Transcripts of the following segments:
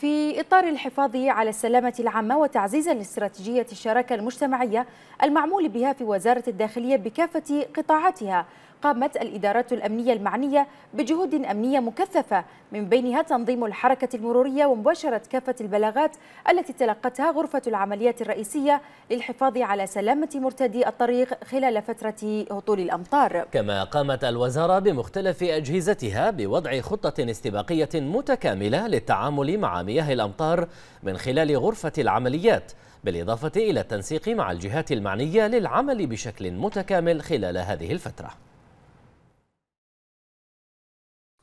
في إطار الحفاظ على السلامة العامة وتعزيز لاستراتيجية الشراكة المجتمعية المعمول بها في وزارة الداخلية بكافة قطاعاتها قامت الإدارات الأمنية المعنية بجهود أمنية مكثفة من بينها تنظيم الحركة المرورية ومباشرة كافة البلاغات التي تلقتها غرفة العمليات الرئيسية للحفاظ على سلامة مرتدي الطريق خلال فترة هطول الأمطار كما قامت الوزارة بمختلف أجهزتها بوضع خطة استباقية متكاملة للتعامل مع مياه الأمطار من خلال غرفة العمليات بالإضافة إلى التنسيق مع الجهات المعنية للعمل بشكل متكامل خلال هذه الفترة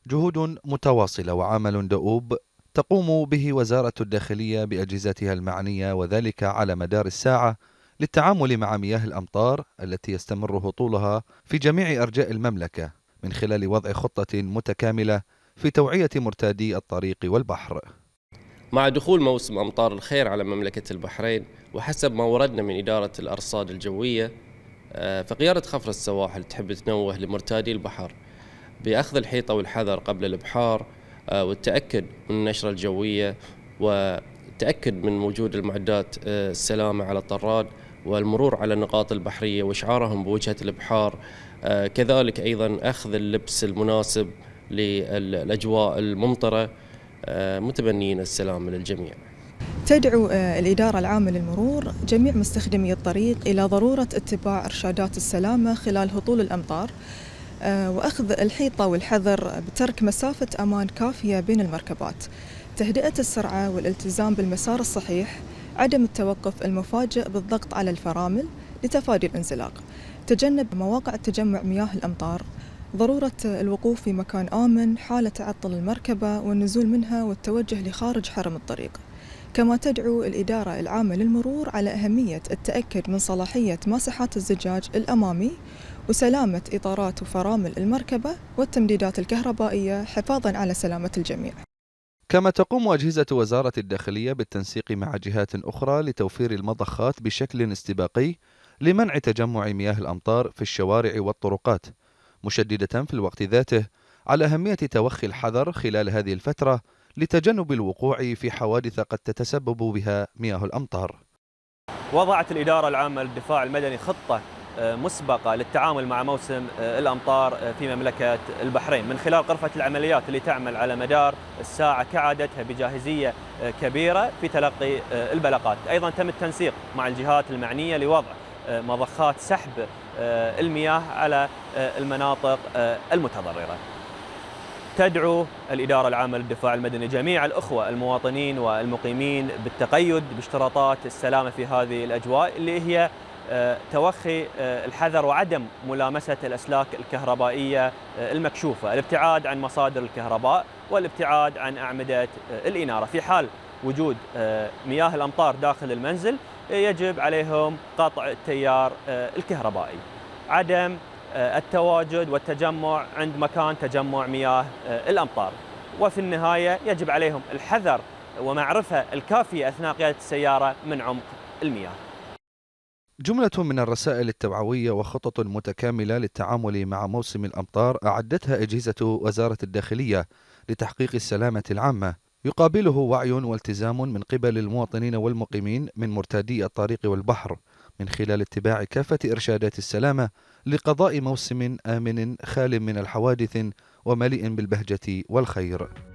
جهود متواصلة وعمل دؤوب تقوم به وزارة الداخلية بأجهزتها المعنية وذلك على مدار الساعة للتعامل مع مياه الأمطار التي يستمر هطولها في جميع أرجاء المملكة من خلال وضع خطة متكاملة في توعية مرتادي الطريق والبحر. مع دخول موسم أمطار الخير على مملكة البحرين وحسب ما وردنا من إدارة الأرصاد الجوية آه، فقيادة خفر السواحل تحب تنوه لمرتادي البحر باخذ الحيطه والحذر قبل الابحار آه، والتاكد من النشره الجويه والتاكد من وجود المعدات آه، السلامه على الطراد والمرور على النقاط البحريه واشعارهم بوجهه الابحار آه، كذلك ايضا اخذ اللبس المناسب للاجواء الممطره متبنين السلام للجميع تدعو الإدارة العامة للمرور جميع مستخدمي الطريق إلى ضرورة اتباع إرشادات السلامة خلال هطول الأمطار آه، وأخذ الحيطة والحذر بترك مسافة أمان كافية بين المركبات تهدئة السرعة والالتزام بالمسار الصحيح عدم التوقف المفاجئ بالضغط على الفرامل لتفادي الانزلاق تجنب مواقع تجمع مياه الأمطار ضرورة الوقوف في مكان آمن حال تعطل المركبة والنزول منها والتوجه لخارج حرم الطريق كما تدعو الإدارة العامة للمرور على أهمية التأكد من صلاحية ماسحات الزجاج الأمامي وسلامة إطارات وفرامل المركبة والتمديدات الكهربائية حفاظا على سلامة الجميع كما تقوم أجهزة وزارة الداخلية بالتنسيق مع جهات أخرى لتوفير المضخات بشكل استباقي لمنع تجمع مياه الأمطار في الشوارع والطرقات مشددة في الوقت ذاته على أهمية توخي الحذر خلال هذه الفترة لتجنب الوقوع في حوادث قد تتسبب بها مياه الأمطار وضعت الإدارة العامة للدفاع المدني خطة آه، مسبقة للتعامل مع موسم آه، الأمطار آه، في مملكة البحرين من خلال غرفة العمليات اللي تعمل على مدار الساعة كعادتها بجاهزية كبيرة في تلقي البلقات، أيضا تم التنسيق مع الجهات المعنية لوضع مضخات سحب المياه على المناطق المتضررة تدعو الإدارة العامة للدفاع المدني جميع الأخوة المواطنين والمقيمين بالتقيد باشتراطات السلامة في هذه الأجواء اللي هي آه، توخي آه، الحذر وعدم ملامسة الأسلاك الكهربائية آه، المكشوفة الابتعاد عن مصادر الكهرباء والابتعاد عن أعمدة الإنارة في حال وجود مياه الأمطار داخل المنزل يجب عليهم قطع التيار الكهربائي عدم التواجد والتجمع عند مكان تجمع مياه الأمطار وفي النهاية يجب عليهم الحذر ومعرفة الكافية أثناء قيادة السيارة من عمق المياه جملة من الرسائل التوعوية وخطط متكاملة للتعامل مع موسم الأمطار أعدتها أجهزة وزارة الداخلية لتحقيق السلامة العامة يقابله وعي والتزام من قبل المواطنين والمقيمين من مرتادي الطريق والبحر من خلال اتباع كافة إرشادات السلامة لقضاء موسم آمن خال من الحوادث ومليء بالبهجة والخير